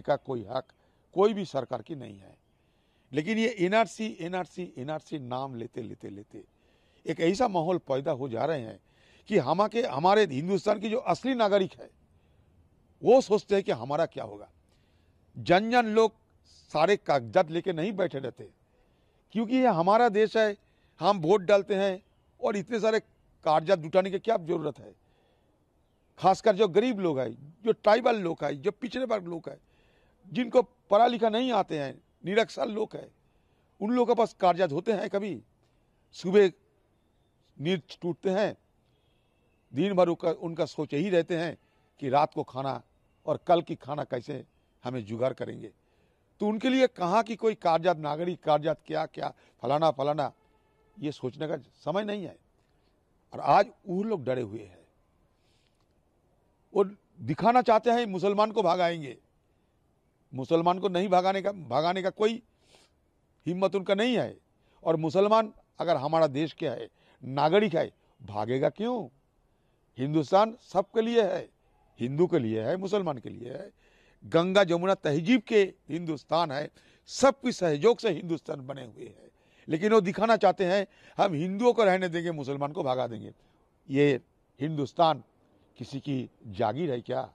करने का कोई हक कोई भी सरकार की नहीं है लेकिन ये एनआरसी एनआरसी एनआरसी नाम लेते लेते लेते एक ऐसा माहौल पैदा हो जा रहे हैं कि हम के हमारे हिंदुस्तान की जो असली नागरिक है वो सोचते हैं कि हमारा क्या होगा जन जन लोग सारे कागजात लेके नहीं बैठे रहते क्योंकि ये हमारा देश है हम वोट डालते हैं और इतने सारे कागजात जुटाने की क्या ज़रूरत है खासकर जो गरीब लोग हैं जो ट्राइबल लोग हैं जो पिछड़े वर्ग लोग हैं जिनको पढ़ा लिखा नहीं आते हैं निरक्षर लोग हैं उन लोगों के पास कागजात होते हैं कभी सुबह नींद टूटते हैं दिन भर उनका उनका सोच यही रहते हैं कि रात को खाना और कल की खाना कैसे हमें जुगाड़ करेंगे तो उनके लिए कहाँ की कोई कागजात नागरिक कागजात क्या क्या फलाना फलाना ये सोचने का समय नहीं है और आज वो लोग डरे हुए हैं वो दिखाना चाहते हैं मुसलमान को भगाएंगे मुसलमान को नहीं भगाने का भगाने का कोई हिम्मत उनका नहीं है और मुसलमान अगर हमारा देश के है नागरिक है भागेगा क्यों हिंदुस्तान सबके लिए है हिंदू के लिए है मुसलमान के लिए है गंगा जमुना तहजीब के हिंदुस्तान है सबके सहयोग से हिंदुस्तान बने हुए हैं लेकिन वो दिखाना चाहते हैं हम हिंदुओं को रहने देंगे मुसलमान को भागा देंगे ये हिंदुस्तान किसी की जागीर है क्या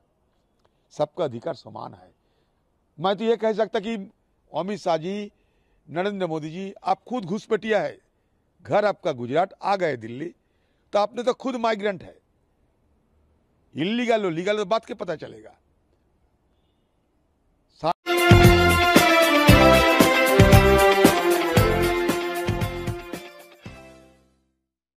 सबका अधिकार समान है मैं तो ये कह सकता कि अमित शाह जी नरेंद्र मोदी जी आप खुद घुसपटिया है घर आपका गुजरात आ गए दिल्ली तो आपने तो खुद माइग्रेंट है इलीगल हो लीगल तो बात के पता चलेगा